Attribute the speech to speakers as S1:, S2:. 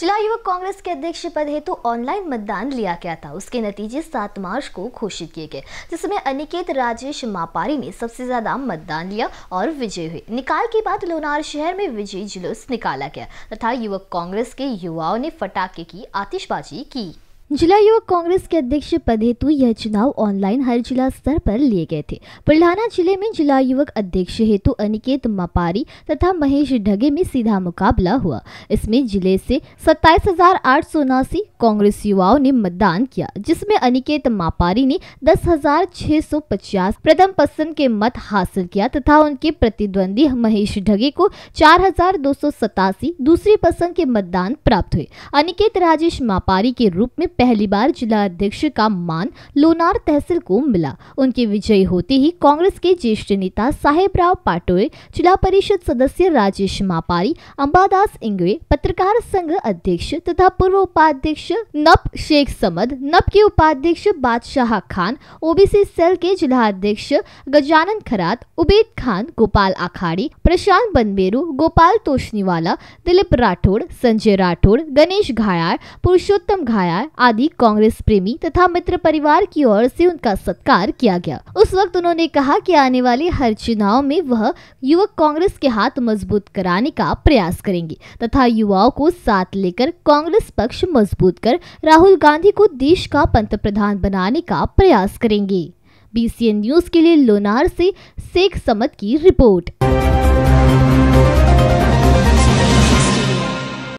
S1: जिला युवक कांग्रेस के अध्यक्ष पद हेतु ऑनलाइन मतदान लिया गया था उसके नतीजे सात मार्च को घोषित किए गए जिसमें अनिकेत राजेश मापारी ने सबसे ज्यादा मतदान लिया और विजय हुए निकाल के बाद लोनार शहर में विजयी जुलूस निकाला गया तथा युवक कांग्रेस के युवाओं ने फटाके की आतिशबाजी की जिला युवक कांग्रेस के अध्यक्ष पद हेतु यह चुनाव ऑनलाइन हर जिला स्तर पर लिए गए थे बुल्हाना जिले में जिला युवक अध्यक्ष हेतु अनिकेत मपारी तथा महेश ढगे में सीधा मुकाबला हुआ इसमें जिले से सत्ताईस हजार आठ सौ उनासी कांग्रेस युवाओं ने मतदान किया जिसमें अनिकेत मापारी ने दस हजार छह सौ पचास प्रथम पसंद के मत हासिल किया तथा उनके प्रतिद्वंदी महेश ढगे को चार हजार दो सौ सतासी दूसरी पसंद के मतदान प्राप्त हुए अनिकेत राजेश मापारी के रूप में पहली बार जिला अध्यक्ष का मान लोनार तहसील को मिला उनके विजयी होते ही कांग्रेस के ज्येष्ठ नेता साहेबराव पाटोए जिला परिषद सदस्य राजेश मापारी अंबादास इंगवे पत्रकार संघ अध्यक्ष तथा पूर्व उपाध्यक्ष नप शेख समद नप के उपाध्यक्ष बादशाह खान ओबीसी सेल के जिला अध्यक्ष गजानन खरात उबेद खान गोपाल आखाड़ी प्रशांत बनबेरू गोपाल तोशनीवाला दिलीप राठौड़ संजय राठौड़ गणेश घायार पुरुषोत्तम घायार आदि कांग्रेस प्रेमी तथा मित्र परिवार की ओर से उनका सत्कार किया गया उस वक्त उन्होंने कहा कि आने वाले हर चुनाव में वह युवक कांग्रेस के हाथ मजबूत कराने का प्रयास करेंगे तथा युवाओं को साथ लेकर कांग्रेस पक्ष मजबूत कर राहुल गांधी को देश का पंत प्रधान बनाने का प्रयास करेंगे बी न्यूज के लिए लोनार से शेख समत की रिपोर्ट